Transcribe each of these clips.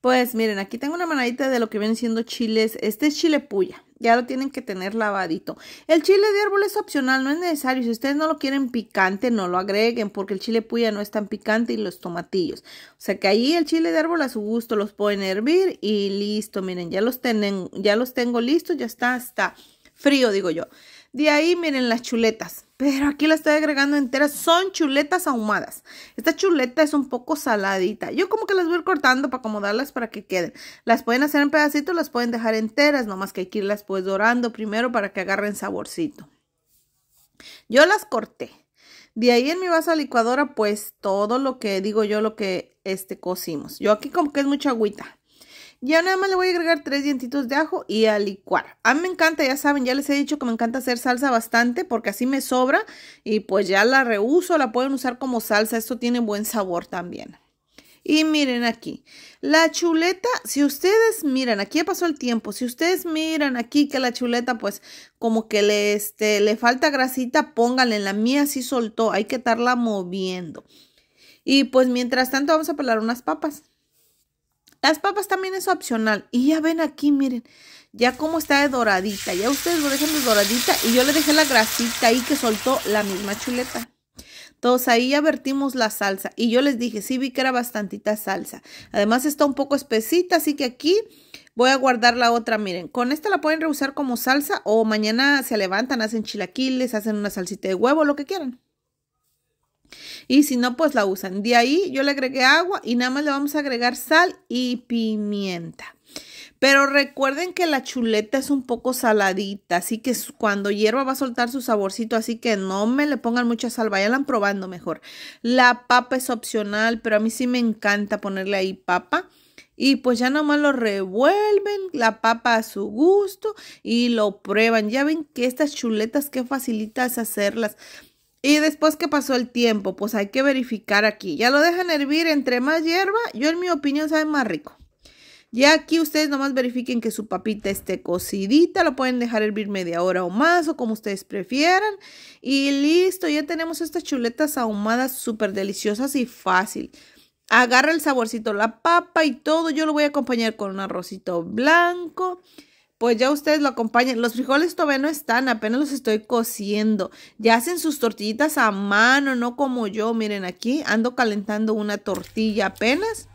Pues miren, aquí tengo una manadita de lo que vienen siendo chiles. Este es chile puya. Ya lo tienen que tener lavadito. El chile de árbol es opcional, no es necesario. Si ustedes no lo quieren picante, no lo agreguen, porque el chile puya no es tan picante y los tomatillos. O sea que ahí el chile de árbol a su gusto los pueden hervir y listo. Miren, ya los, tienen, ya los tengo listos, ya está hasta frío, digo yo. De ahí, miren las chuletas pero aquí las estoy agregando enteras, son chuletas ahumadas. Esta chuleta es un poco saladita. Yo como que las voy cortando para acomodarlas para que queden. Las pueden hacer en pedacitos, las pueden dejar enteras, nomás que hay que irlas pues dorando primero para que agarren saborcito. Yo las corté. De ahí en mi vaso licuadora pues todo lo que digo yo, lo que este cocimos. Yo aquí como que es mucha agüita. Ya nada más le voy a agregar tres dientitos de ajo y a licuar. A mí me encanta, ya saben, ya les he dicho que me encanta hacer salsa bastante porque así me sobra y pues ya la reuso, la pueden usar como salsa. Esto tiene buen sabor también. Y miren aquí, la chuleta, si ustedes miran, aquí ya pasó el tiempo, si ustedes miran aquí que la chuleta pues como que le, este, le falta grasita, pónganle, la mía así soltó, hay que estarla moviendo. Y pues mientras tanto vamos a pelar unas papas. Las papas también es opcional. Y ya ven aquí, miren, ya como está de doradita. Ya ustedes lo dejan doradita y yo le dejé la grasita ahí que soltó la misma chuleta. Entonces ahí ya vertimos la salsa y yo les dije, sí vi que era bastantita salsa. Además está un poco espesita, así que aquí voy a guardar la otra. Miren, con esta la pueden reusar como salsa o mañana se levantan, hacen chilaquiles, hacen una salsita de huevo, lo que quieran. Y si no, pues la usan. De ahí yo le agregué agua y nada más le vamos a agregar sal y pimienta. Pero recuerden que la chuleta es un poco saladita, así que cuando hierva va a soltar su saborcito, así que no me le pongan mucha sal, vayan probando mejor. La papa es opcional, pero a mí sí me encanta ponerle ahí papa. Y pues ya nomás lo revuelven, la papa a su gusto y lo prueban. Ya ven que estas chuletas, qué facilitas hacerlas. Y después que pasó el tiempo, pues hay que verificar aquí. Ya lo dejan hervir entre más hierba. Yo en mi opinión sabe más rico. Ya aquí ustedes nomás verifiquen que su papita esté cocidita, lo pueden dejar hervir media hora o más o como ustedes prefieran. Y listo, ya tenemos estas chuletas ahumadas súper deliciosas y fácil. Agarra el saborcito, la papa y todo. Yo lo voy a acompañar con un arrocito blanco pues ya ustedes lo acompañan. Los frijoles todavía no están, apenas los estoy cociendo. Ya hacen sus tortillitas a mano, no como yo. Miren, aquí ando calentando una tortilla apenas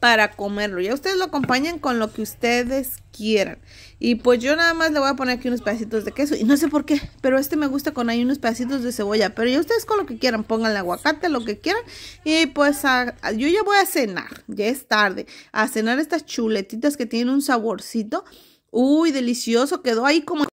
para comerlo. Ya ustedes lo acompañen con lo que ustedes quieran. Y pues yo nada más le voy a poner aquí unos pedacitos de queso. Y no sé por qué, pero este me gusta con ahí unos pedacitos de cebolla. Pero ya ustedes con lo que quieran, el aguacate, lo que quieran. Y pues yo ya voy a cenar, ya es tarde. A cenar estas chuletitas que tienen un saborcito. Uy, delicioso, quedó ahí como...